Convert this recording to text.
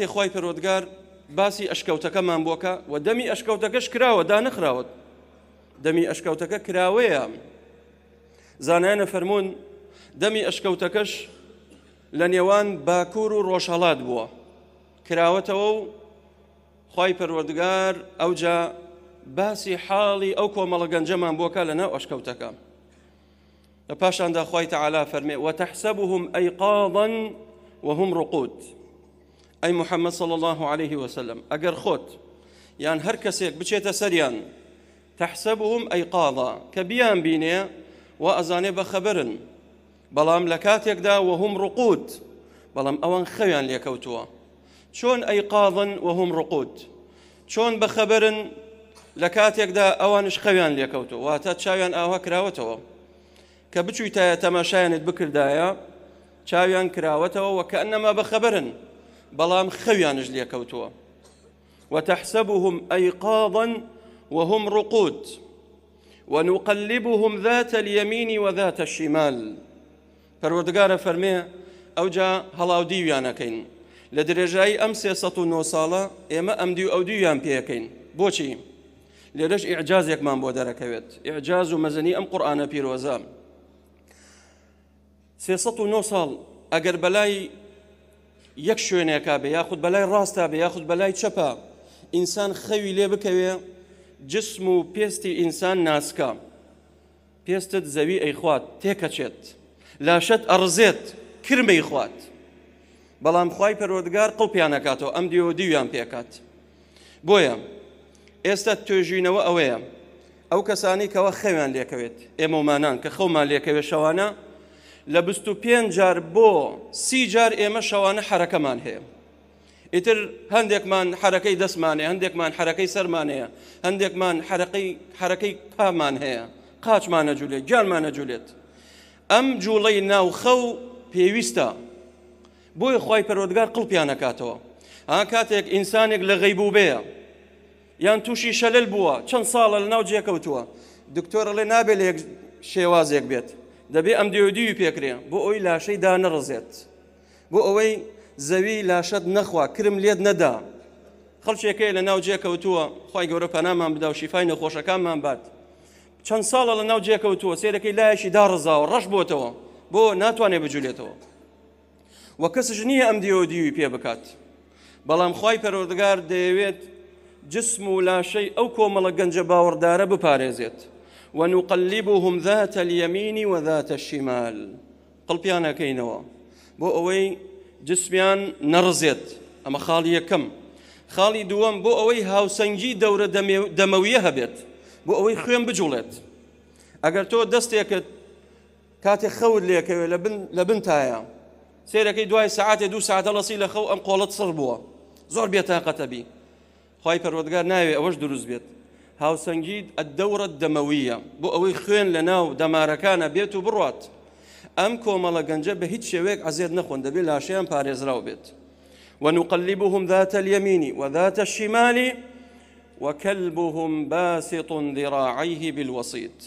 کاتێ خی پەرۆدگار باسی ئەشکەوتەکەمان بۆکە و دەمی ئەشکەوتەکەش کراوە دا نەخراوە دەمی ئەشکەوتەکە کراوەیە زانایانە فەرمونون دەمی ئەشکەوتەکەش لە نێوان باکوور و ڕۆژهڵات بووە کراوەتەوە و خی پەروەردگار ئەوجا باسی حاڵی ئەو کۆمەڵە گەنجەمان بۆکە لە ناو ئەشکەوتەکە لە پاشاندا خی تەعالا فەرمێ وتەحسەبهم ئەیقاڵەن وهم ڕقوت أي محمد صلى الله عليه وسلم أجر خوت يعني هەر کەسێک بچێتە سەریان تحسبهم ئەیقاڵا كبيان بيني بینێ و ئەزانێ بەخەبرن بەڵام لە کاتێکدا وهم ڕقوت بەڵام ئەوان خەویان لێکەوتووە چۆن ئەیقاڵن وهم رقود شون بخبرن لكات يكدا أوان خەویان ليكوتوا واتات شايان أوها كراوتوا کە تايا تماشاين بكر دايا شايان كراوتوا وكأنما بخبرن بەڵام خەویانش لێکەوتووە وتحسبهم أيقاظا وهم رقود ونقلبهم ذات اليمين وذات الشمال پەروەردگارە فرمي او جا دیویانەکەین لە درێژایی ئەم سێسە و نۆ ساڵە ئێمە ئەم دی و ئەو دیویان پێەکەین بۆچی لێرەش اعجاز بۆ دەرەکەوێت ئیعجاز و مەزنی ئەم قورآانە پیرۆزە سێسە و نۆ ساڵ ئەگەر یەک شوێنێکا بێ یاخود بەلای ڕاستە بێ یاخود بەلای چەپە ئینسان خەوی لێ بکەوێ جسم و پێستی ئینسان ناسکە پێستت زەوی ئەیخوات تێکەچێت لاشت ئەڕزێت کرمەی خوات بەڵام خی پەرۆدگار قڵپیانەکاتەوە ئەم دیەوە دیویان پێکات بۆیە ئێستا توێژینەوە ئەوەیە ئەو کەسانی کەەوە خەویان لێکەوێت ئێمەمانان کە خەومان لێکەوێ شەوانە لە 25 جار بۆ سی جار ئێمە شەوانە حرەکەمان هەیە. ئیتر هەندێکمان حرەکەی دەستمانێ هەندێکمان حرەکەی سەرمانەیە هەندێکمان حرەکەی پامان هەیە قاچمانە جوولێت گیانمانە جوولێت. ئەم جوڵەی ناوخە و پێویستە بۆی خی پەرۆدگار قڵپیانەکاتەوە. ئا کاتێک ئینسانێک لە غەیبوو بەیە. یان تووشی شەلل بووە چەند ساڵە لە ناو جێکەوتووە دکتۆرە لێ نابێت لە شێوازێک بێت دەبێ ئەم دیودی پێکرێ بۆ ئەوی لاشەی دا نەڕزێت بۆ ئەوەی زەوی لاشەت نەخوا کرم لێت نەدا خەڵچێکەکەی لە ناو جێکەوتووە خی گەورە پەنامان بدا و شیفای نەخۆشەکانمان بات چەند ساڵە لە ناو جێکەوتووە سێرەکەی لایەشی دا ڕزاوە ڕەش بۆتەوە بۆ ناتوانێ بجولێتەوە وە کەسش نییە ئەم دیودیوی پێ بکات بەڵام خی پەرۆردگار دەیەوێت جسم و لاشەی ئەو کۆمەڵە گەنجە باوەڕدارە بپارێزێت. ونقلبهم ذات اليمين وذات الشمال قلبيانا كينوا بو اوي جسميان نرزت اما خالي كم خاڵی دووەم بۆ هاو سنجي دوره دمويه هەبێت بۆ ئەوەی خوێن بجوڵێت ئەگەر تۆ دەستێکت کاتێک خەور لێکەوێت لبن بن تایە سێرەکەی دواي ساعات دو سعدە لەسی لە خەو ئەم قۆڵت سڕ بووە زۆر بێتاقەتەبی خی پەروەگار ناوي اوش دروز بيت هاوسەنگید ئەدەورەت دەمەویە بۆ ئەوەی خوين لناو ناو دەمارەکانە بێت و بڕات ئەم کۆمەڵە گەنجە بە هیچ شێوەیەک ئەزێت نەخۆن دەبێت لاشەیان پارێزراو بێت ونقلبهم ذات اليمين وذات الشمال وكلبهم باسط ذراعيه بالوسيط